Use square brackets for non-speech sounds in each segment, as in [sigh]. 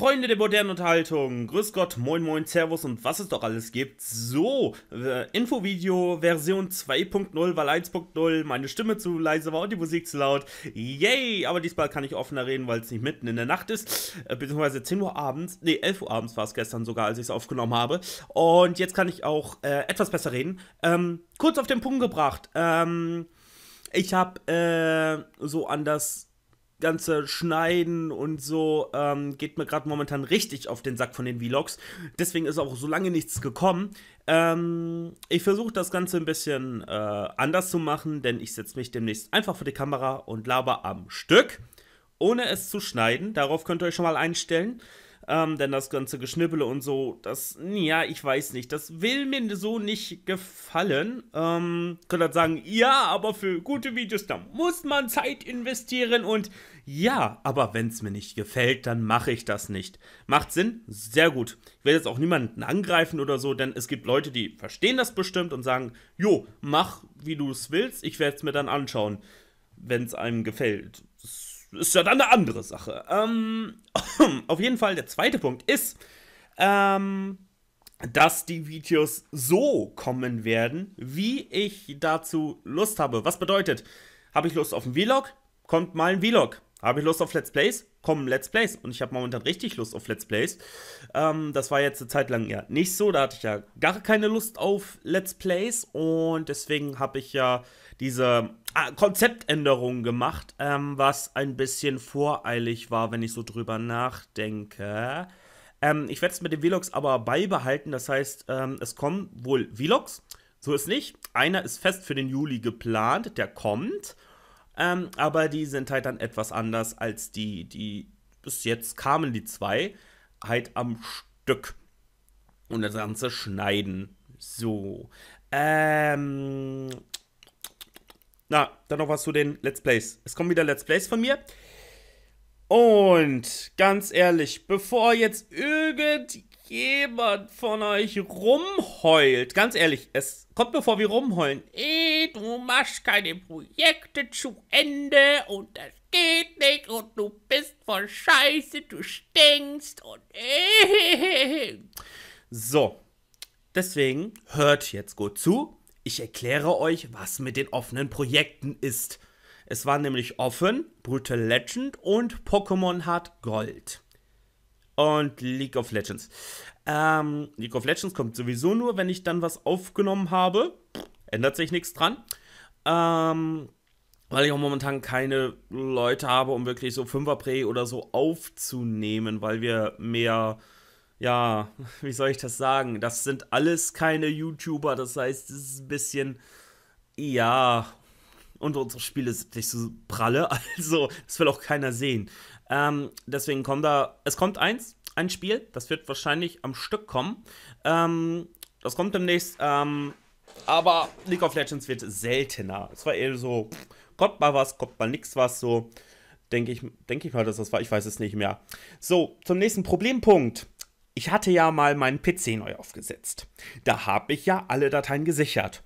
Freunde der modernen Unterhaltung, grüß Gott, moin moin, servus und was es doch alles gibt. So, äh, Infovideo Version 2.0, weil 1.0 meine Stimme zu leise war und die Musik zu laut. Yay, aber diesmal kann ich offener reden, weil es nicht mitten in der Nacht ist, äh, beziehungsweise 10 Uhr abends, nee, 11 Uhr abends war es gestern sogar, als ich es aufgenommen habe. Und jetzt kann ich auch äh, etwas besser reden. Ähm, kurz auf den Punkt gebracht, ähm, ich habe äh, so an das ganze Schneiden und so ähm, geht mir gerade momentan richtig auf den Sack von den Vlogs. Deswegen ist auch so lange nichts gekommen. Ähm, ich versuche das Ganze ein bisschen äh, anders zu machen, denn ich setze mich demnächst einfach vor die Kamera und laber am Stück, ohne es zu schneiden. Darauf könnt ihr euch schon mal einstellen. Ähm, denn das ganze Geschnippele und so, das, ja, ich weiß nicht. Das will mir so nicht gefallen. Ähm, könnte halt sagen, ja, aber für gute Videos, da muss man Zeit investieren und ja, aber wenn es mir nicht gefällt, dann mache ich das nicht. Macht Sinn? Sehr gut. Ich werde jetzt auch niemanden angreifen oder so, denn es gibt Leute, die verstehen das bestimmt und sagen, jo, mach, wie du es willst, ich werde es mir dann anschauen, wenn es einem gefällt. So ist ja dann eine andere Sache. Ähm, [clears throat] auf jeden Fall, der zweite Punkt ist, ähm, dass die Videos so kommen werden, wie ich dazu Lust habe. Was bedeutet, habe ich Lust auf einen Vlog? Kommt mal ein Vlog. Habe ich Lust auf Let's Plays? Kommen Let's Plays. Und ich habe momentan richtig Lust auf Let's Plays. Ähm, das war jetzt eine Zeit lang ja nicht so. Da hatte ich ja gar keine Lust auf Let's Plays. Und deswegen habe ich ja diese Ah, Konzeptänderungen gemacht, ähm, was ein bisschen voreilig war, wenn ich so drüber nachdenke. Ähm, ich werde es mit den Vlogs aber beibehalten, das heißt, ähm, es kommen wohl Vlogs, so ist nicht. Einer ist fest für den Juli geplant, der kommt, ähm, aber die sind halt dann etwas anders als die, die bis jetzt kamen, die zwei, halt am Stück. Und das Ganze schneiden. So. Ähm, na, dann noch was zu den Let's Plays. Es kommen wieder Let's Plays von mir. Und ganz ehrlich, bevor jetzt irgendjemand von euch rumheult, ganz ehrlich, es kommt bevor wir rumheulen. Ey, eh, du machst keine Projekte zu Ende und das geht nicht und du bist voll Scheiße, du stinkst und ey. Eh, [laughs] so, deswegen hört jetzt gut zu ich erkläre euch, was mit den offenen Projekten ist. Es waren nämlich offen, Brutal Legend und Pokémon Hard Gold. Und League of Legends. Ähm, League of Legends kommt sowieso nur, wenn ich dann was aufgenommen habe. Ändert sich nichts dran. Ähm, weil ich auch momentan keine Leute habe, um wirklich so Fünferpre oder so aufzunehmen, weil wir mehr ja, [laughs] wie soll ich das sagen? Das sind alles keine YouTuber, das heißt, es ist ein bisschen, ja, und unsere Spiele sind nicht so pralle, [laughs] also das will auch keiner sehen. Ähm, deswegen kommt da, es kommt eins, ein Spiel, das wird wahrscheinlich am Stück kommen. Ähm, das kommt demnächst, ähm, aber League of Legends wird seltener. Es war eher so, kommt mal was, kommt mal nichts was, so denke ich, denk ich mal, dass das war, ich weiß es nicht mehr. So, zum nächsten Problempunkt. Ich hatte ja mal meinen PC neu aufgesetzt. Da habe ich ja alle Dateien gesichert.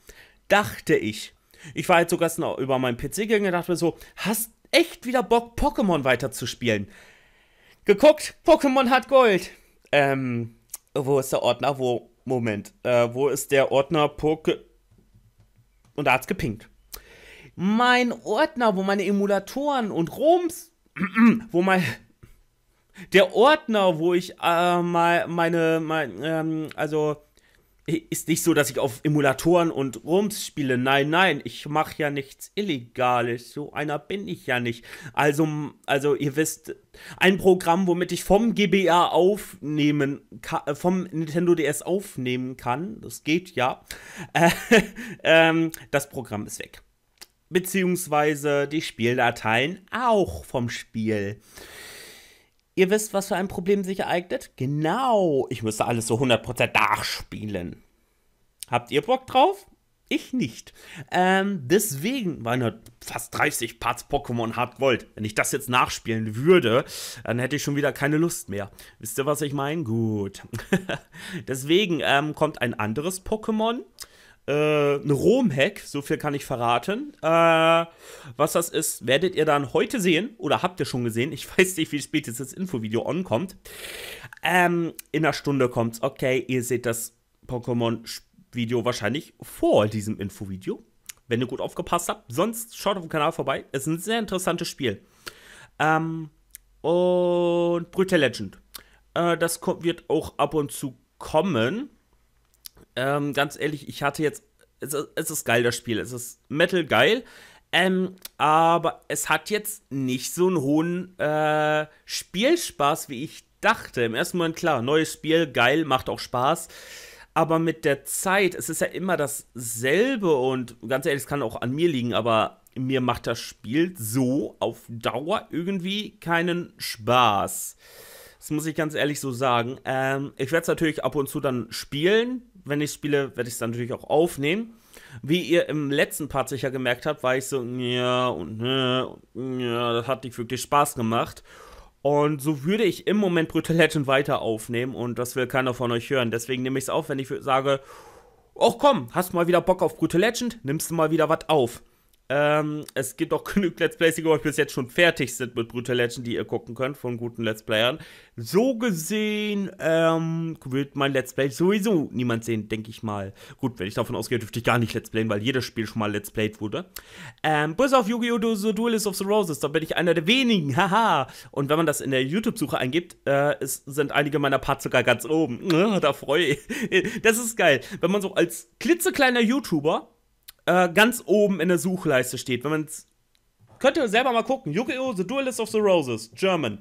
Dachte ich. Ich war jetzt halt sogar noch über meinen PC gegangen und dachte mir so, hast echt wieder Bock, Pokémon weiterzuspielen? Geguckt, Pokémon hat Gold. Ähm, wo ist der Ordner? Wo? Moment. Äh, wo ist der Ordner Poke? Und da hat's gepinkt. Mein Ordner, wo meine Emulatoren und ROMs, [clears throat] wo mein, der Ordner, wo ich äh, mal meine, mein, ähm, also ist nicht so, dass ich auf Emulatoren und Rums spiele. Nein, nein, ich mache ja nichts Illegales. So einer bin ich ja nicht. Also, also ihr wisst, ein Programm, womit ich vom GBA aufnehmen kann, äh, vom Nintendo DS aufnehmen kann, das geht ja. [laughs] Äh, ähm, das Programm ist weg. Beziehungsweise die Spieldateien auch vom Spiel. Ihr wisst, was für ein Problem sich ereignet? Genau, ich müsste alles so 100% nachspielen. Habt ihr Bock drauf? Ich nicht. Ähm, deswegen, weil meine fast 30 Parts Pokémon habt wollt, wenn ich das jetzt nachspielen würde, dann hätte ich schon wieder keine Lust mehr. Wisst ihr, was ich meine? Gut. [laughs] deswegen ähm, kommt ein anderes Pokémon äh, ein Rom-Hack, so viel kann ich verraten. Äh, was das ist, werdet ihr dann heute sehen oder habt ihr schon gesehen. Ich [laughs] weiß nicht, wie spät jetzt das Infovideo ankommt. Ähm, in einer Stunde kommt's. Okay, ihr seht das Pokémon-Video wahrscheinlich vor diesem Infovideo, wenn ihr gut aufgepasst habt. Sonst schaut auf dem Kanal vorbei. Es ist ein sehr interessantes Spiel. Ähm, und Brüte Legend. Äh, das kommt, wird auch ab und zu kommen. Ähm, ganz ehrlich, ich hatte jetzt. Es, es ist geil, das Spiel. Es ist Metal geil. Ähm, aber es hat jetzt nicht so einen hohen äh, Spielspaß, wie ich dachte. Im ersten Moment, klar, neues Spiel, geil, macht auch Spaß. Aber mit der Zeit, es ist ja immer dasselbe und ganz ehrlich, es kann auch an mir liegen, aber mir macht das Spiel so auf Dauer irgendwie keinen Spaß. Das muss ich ganz ehrlich so sagen. Ähm, ich werde es natürlich ab und zu dann spielen. Wenn ich spiele, werde ich es dann natürlich auch aufnehmen. Wie ihr im letzten Part sicher gemerkt habt, war ich so, ja und ne, ja, das hat nicht wirklich Spaß gemacht. Und so würde ich im Moment Brutal Legend weiter aufnehmen und das will keiner von euch hören. Deswegen nehme ich es auf, wenn ich sage, ach komm, hast du mal wieder Bock auf Brutal Legend, nimmst du mal wieder was auf. Ähm, es gibt auch [laughs] genug Let's Plays, die, glaube ich, bis jetzt schon fertig sind mit Brutal Legend, die ihr gucken könnt von guten Let's Playern. So gesehen, ähm, wird mein Let's Play sowieso niemand sehen, denke ich mal. Gut, wenn ich davon ausgehe, dürfte ich gar nicht Let's Playen, weil jedes Spiel schon mal Let's Played wurde. Ähm, bis auf Yu-Gi-Oh! The Duelist of the Roses, da bin ich einer der wenigen, [laughs] haha. Und wenn man das in der YouTube-Suche eingibt, äh, es sind einige meiner Parts sogar ganz oben. [laughs] Da freue ich. Das ist geil. Wenn man so als klitzekleiner YouTuber äh, ganz oben in der Suchleiste steht. Wenn man könnt ihr selber mal gucken. Yu-Gi-Oh! The Duelist of the Roses, German.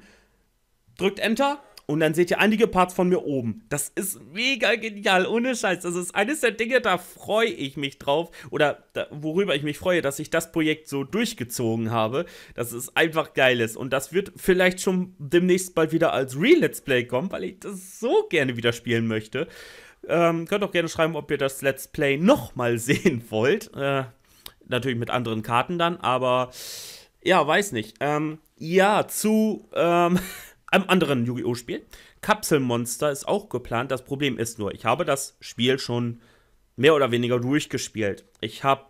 Drückt Enter und dann seht ihr einige Parts von mir oben. Das ist mega genial, ohne Scheiß. Das ist eines der Dinge, da freue ich mich drauf. Oder da, worüber ich mich freue, dass ich das Projekt so durchgezogen habe. Das ist einfach geiles. Und das wird vielleicht schon demnächst bald wieder als Real Let's Play kommen, weil ich das so gerne wieder spielen möchte. Ähm, könnt auch gerne schreiben, ob ihr das Let's Play nochmal sehen [laughs] wollt. Äh, natürlich mit anderen Karten dann, aber ja, weiß nicht. Ähm, ja, zu ähm, [laughs] einem anderen Yu-Gi-Oh! Spiel. Kapselmonster ist auch geplant. Das Problem ist nur, ich habe das Spiel schon mehr oder weniger durchgespielt. Ich habe.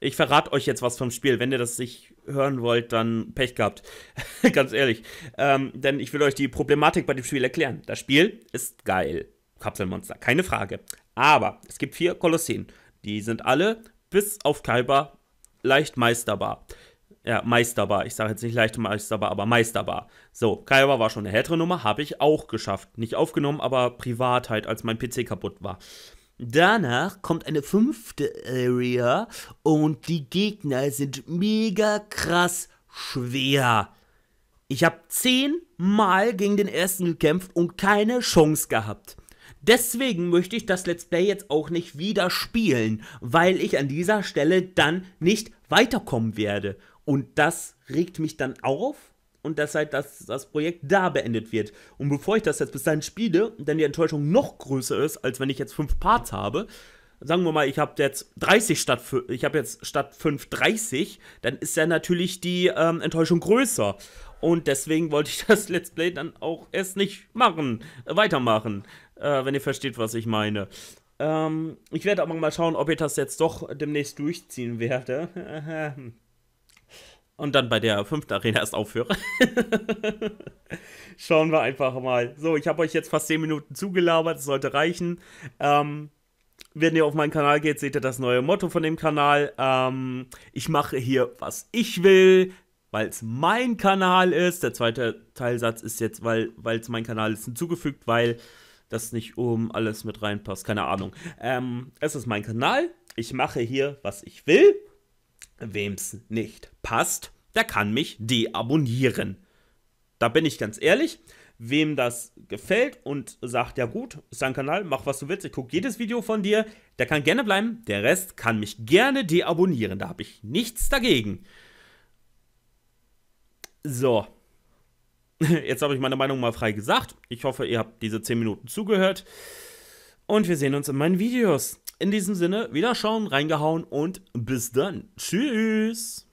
Ich verrate euch jetzt was vom Spiel. Wenn ihr das nicht hören wollt, dann Pech gehabt. [laughs] Ganz ehrlich. Ähm, denn ich will euch die Problematik bei dem Spiel erklären. Das Spiel ist geil. Kapselmonster, keine Frage. Aber es gibt vier Kolosseen. Die sind alle bis auf Kaiba leicht meisterbar. Ja, meisterbar. Ich sage jetzt nicht leicht meisterbar, aber meisterbar. So, Kaiba war schon eine härtere Nummer, habe ich auch geschafft. Nicht aufgenommen, aber privat halt, als mein PC kaputt war. Danach kommt eine fünfte Area und die Gegner sind mega krass schwer. Ich habe zehnmal gegen den ersten gekämpft und keine Chance gehabt. Deswegen möchte ich das Let's Play jetzt auch nicht wieder spielen, weil ich an dieser Stelle dann nicht weiterkommen werde. Und das regt mich dann auf und deshalb, dass das Projekt da beendet wird. Und bevor ich das jetzt bis dahin spiele, dann die Enttäuschung noch größer ist, als wenn ich jetzt fünf Parts habe, sagen wir mal, ich habe jetzt 30 statt ich habe jetzt statt 5 30, dann ist ja natürlich die ähm, Enttäuschung größer. Und deswegen wollte ich [laughs] das Let's Play dann auch erst nicht machen, äh, weitermachen äh, wenn ihr versteht, was ich meine. Ähm, ich werde aber mal schauen, ob ich das jetzt doch demnächst durchziehen werde. [laughs] Und dann bei der fünften Arena erst aufhöre. [laughs] schauen wir einfach mal. So, ich habe euch jetzt fast 10 Minuten zugelabert, Das sollte reichen. Ähm, wenn ihr auf meinen Kanal geht, seht ihr das neue Motto von dem Kanal. Ähm, ich mache hier, was ich will, weil es mein Kanal ist. Der zweite Teilsatz ist jetzt, weil es mein Kanal ist, hinzugefügt, weil das nicht oben alles mit reinpasst. Keine Ahnung. Ähm, es ist mein Kanal. Ich mache hier, was ich will. Wem es nicht passt, der kann mich deabonnieren. Da bin ich ganz ehrlich. Wem das gefällt und sagt, ja gut, ist dein Kanal, mach was du willst, ich gucke jedes Video von dir, der kann gerne bleiben. Der Rest kann mich gerne deabonnieren. Da habe ich nichts dagegen. So, [laughs] Jetzt habe ich meine Meinung mal frei gesagt. Ich hoffe, ihr habt diese 10 Minuten zugehört. Und wir sehen uns in meinen Videos. In diesem Sinne, wieder schauen, reingehauen und bis dann. Tschüss.